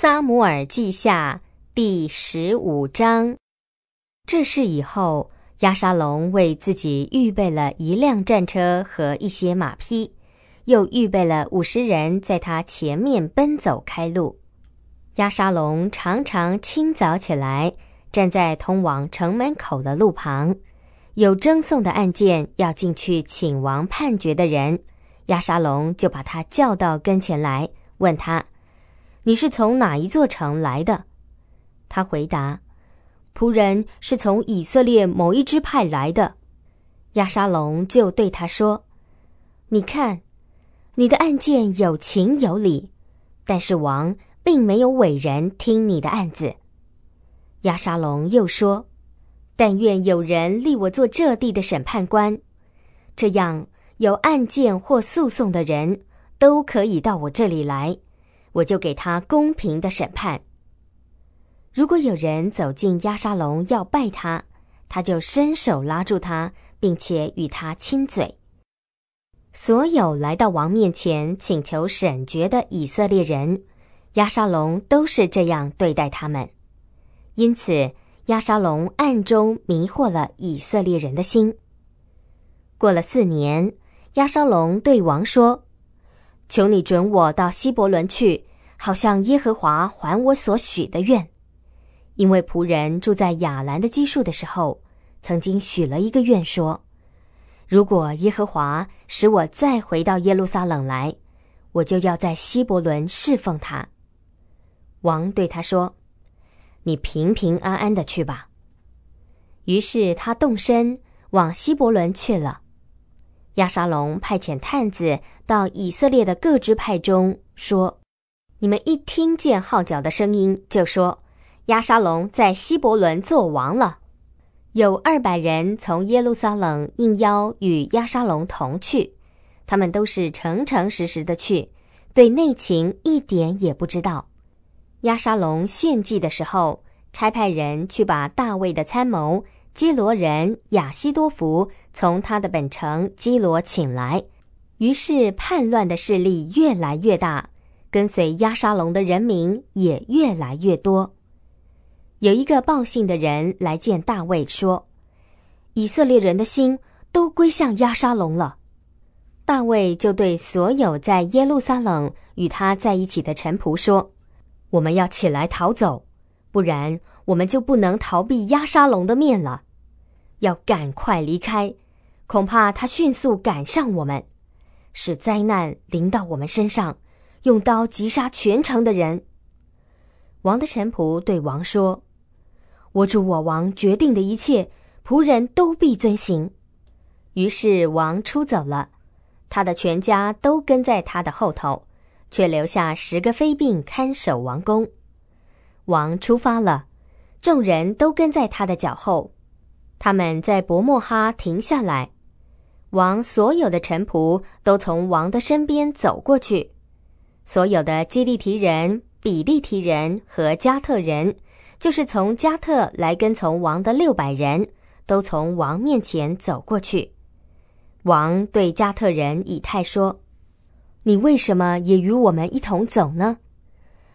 撒姆尔记下第十五章。这事以后，亚沙龙为自己预备了一辆战车和一些马匹，又预备了五十人在他前面奔走开路。亚沙龙常常清早起来，站在通往城门口的路旁。有征送的案件要进去请王判决的人，亚沙龙就把他叫到跟前来，问他。你是从哪一座城来的？他回答：“仆人是从以色列某一支派来的。”亚沙龙就对他说：“你看，你的案件有情有理，但是王并没有委人听你的案子。”亚沙龙又说：“但愿有人立我做这地的审判官，这样有案件或诉讼的人都可以到我这里来。”我就给他公平的审判。如果有人走进亚沙龙要拜他，他就伸手拉住他，并且与他亲嘴。所有来到王面前请求审决的以色列人，亚沙龙都是这样对待他们。因此，亚沙龙暗中迷惑了以色列人的心。过了四年，亚沙龙对王说。求你准我到希伯伦去，好向耶和华还我所许的愿，因为仆人住在亚兰的基数的时候，曾经许了一个愿，说：如果耶和华使我再回到耶路撒冷来，我就要在希伯伦侍奉他。王对他说：你平平安安的去吧。于是他动身往希伯伦去了。亚沙龙派遣探子到以色列的各支派中，说：“你们一听见号角的声音，就说亚沙龙在希伯伦做王了。”有二百人从耶路撒冷应邀与亚沙龙同去，他们都是诚诚实实的去，对内情一点也不知道。亚沙龙献祭的时候，差派人去把大卫的参谋。基罗人亚西多福从他的本城基罗请来，于是叛乱的势力越来越大，跟随押沙龙的人民也越来越多。有一个报信的人来见大卫说：“以色列人的心都归向押沙龙了。”大卫就对所有在耶路撒冷与他在一起的臣仆说：“我们要起来逃走，不然我们就不能逃避押沙龙的面了。”要赶快离开，恐怕他迅速赶上我们，使灾难临到我们身上，用刀击杀全城的人。王的臣仆对王说：“我主，我王决定的一切，仆人都必遵行。”于是王出走了，他的全家都跟在他的后头，却留下十个妃嫔看守王宫。王出发了，众人都跟在他的脚后。他们在伯莫哈停下来，王所有的臣仆都从王的身边走过去，所有的基利提人、比利提人和加特人，就是从加特来跟从王的六百人都从王面前走过去。王对加特人以太说：“你为什么也与我们一同走呢？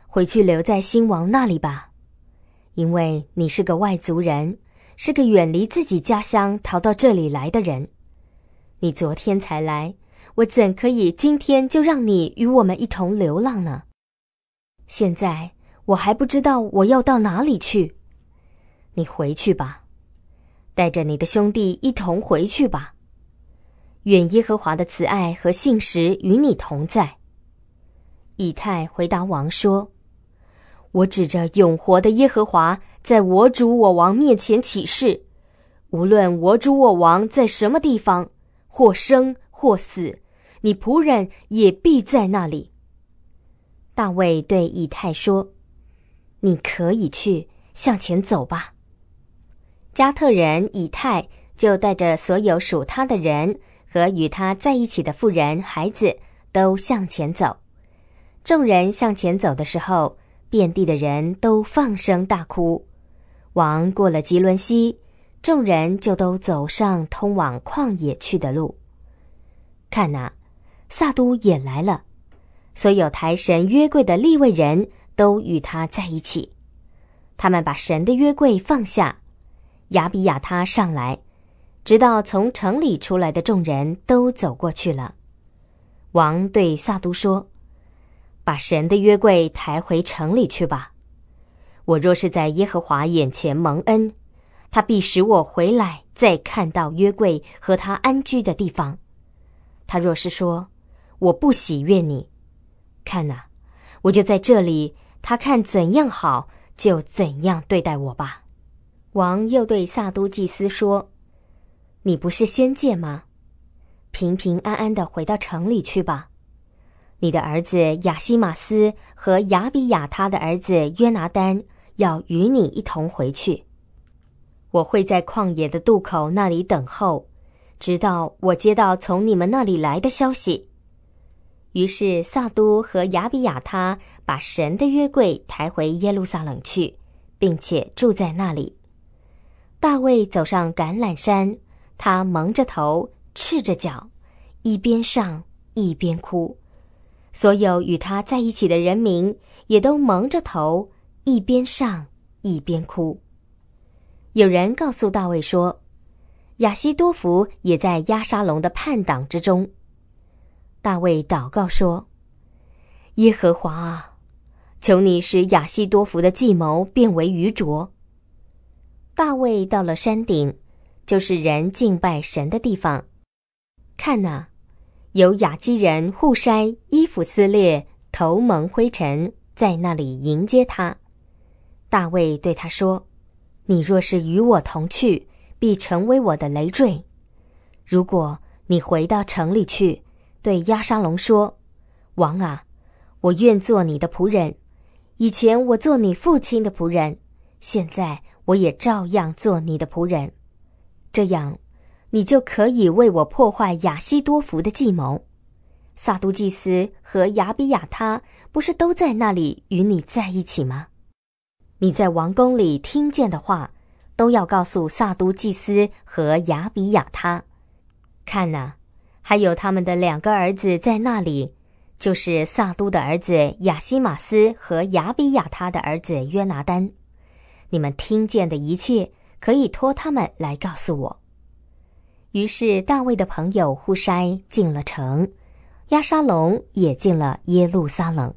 回去留在新王那里吧，因为你是个外族人。”是个远离自己家乡逃到这里来的人。你昨天才来，我怎可以今天就让你与我们一同流浪呢？现在我还不知道我要到哪里去。你回去吧，带着你的兄弟一同回去吧。愿耶和华的慈爱和信实与你同在。以太回答王说：“我指着永活的耶和华。”在我主我王面前起誓，无论我主我王在什么地方，或生或死，你仆人也必在那里。大卫对以太说：“你可以去，向前走吧。”加特人以太就带着所有属他的人和与他在一起的妇人、孩子都向前走。众人向前走的时候，遍地的人都放声大哭。王过了吉伦西，众人就都走上通往旷野去的路。看呐，萨都也来了，所有抬神约柜的立位人都与他在一起。他们把神的约柜放下，亚比亚他上来，直到从城里出来的众人都走过去了。王对萨都说：“把神的约柜抬回城里去吧。”我若是在耶和华眼前蒙恩，他必使我回来，再看到约柜和他安居的地方。他若是说我不喜悦你，看呐，我就在这里。他看怎样好，就怎样对待我吧。王又对撒都祭司说：“你不是仙界吗？平平安安的回到城里去吧。你的儿子亚西马斯和亚比亚他的儿子约拿丹要与你一同回去，我会在旷野的渡口那里等候，直到我接到从你们那里来的消息。于是，萨都和亚比亚他把神的约柜抬回耶路撒冷去，并且住在那里。大卫走上橄榄山，他蒙着头，赤着脚，一边上一边哭。所有与他在一起的人民也都蒙着头。一边上一边哭。有人告诉大卫说：“亚西多福也在押沙龙的叛党之中。”大卫祷告说：“耶和华啊，求你使亚西多福的计谋变为愚拙。”大卫到了山顶，就是人敬拜神的地方。看呐，有雅基人互筛衣服撕裂头蒙灰尘，在那里迎接他。大卫对他说：“你若是与我同去，必成为我的累赘。如果你回到城里去，对押沙龙说：‘王啊，我愿做你的仆人。以前我做你父亲的仆人，现在我也照样做你的仆人。这样，你就可以为我破坏亚西多福的计谋。萨都祭司和亚比亚他不是都在那里与你在一起吗？”你在王宫里听见的话，都要告诉萨都祭司和雅比雅他。看呐，还有他们的两个儿子在那里，就是萨都的儿子雅西马斯和雅比雅他的儿子约拿丹。你们听见的一切，可以托他们来告诉我。于是大卫的朋友户筛进了城，亚沙龙也进了耶路撒冷。